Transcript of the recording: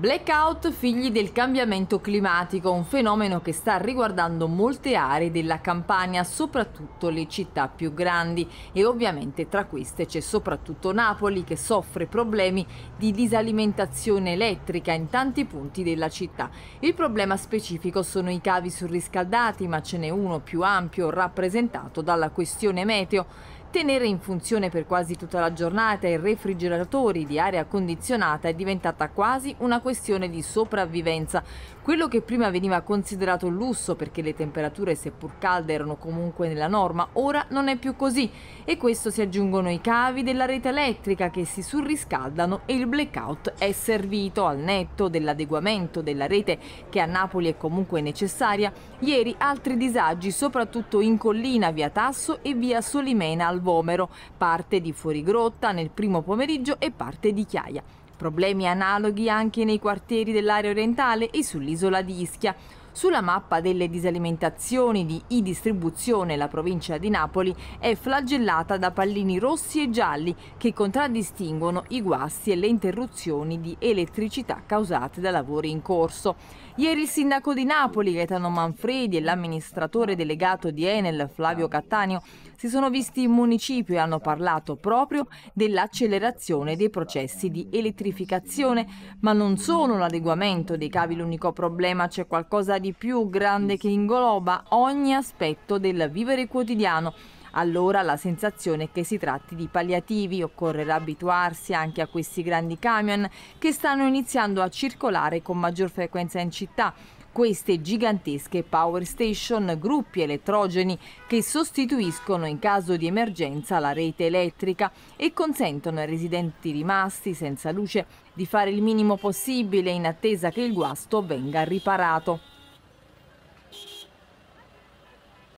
Blackout figli del cambiamento climatico, un fenomeno che sta riguardando molte aree della Campania, soprattutto le città più grandi e ovviamente tra queste c'è soprattutto Napoli che soffre problemi di disalimentazione elettrica in tanti punti della città. Il problema specifico sono i cavi surriscaldati, ma ce n'è uno più ampio rappresentato dalla questione meteo. Tenere in funzione per quasi tutta la giornata i refrigeratori di aria condizionata è diventata quasi una questione di sopravvivenza. Quello che prima veniva considerato lusso perché le temperature seppur calde erano comunque nella norma, ora non è più così e questo si aggiungono i cavi della rete elettrica che si surriscaldano e il blackout è servito al netto dell'adeguamento della rete che a Napoli è comunque necessaria. Ieri altri disagi soprattutto in collina via Tasso e via Solimena al Vomero, parte di Fuorigrotta nel primo pomeriggio e parte di Chiaia. Problemi analoghi anche nei quartieri dell'area orientale e sull'isola di Ischia. Sulla mappa delle disalimentazioni di e-distribuzione la provincia di Napoli è flagellata da pallini rossi e gialli che contraddistinguono i guasti e le interruzioni di elettricità causate da lavori in corso. Ieri il sindaco di Napoli Gaetano Manfredi e l'amministratore delegato di Enel Flavio Cattaneo si sono visti in municipio e hanno parlato proprio dell'accelerazione dei processi di elettrificazione, ma non solo l'adeguamento dei cavi l'unico problema, c'è qualcosa di più, grande che ingloba ogni aspetto del vivere quotidiano. Allora la sensazione è che si tratti di palliativi, occorrerà abituarsi anche a questi grandi camion che stanno iniziando a circolare con maggior frequenza in città. Queste gigantesche power station, gruppi elettrogeni che sostituiscono in caso di emergenza la rete elettrica e consentono ai residenti rimasti senza luce di fare il minimo possibile in attesa che il guasto venga riparato.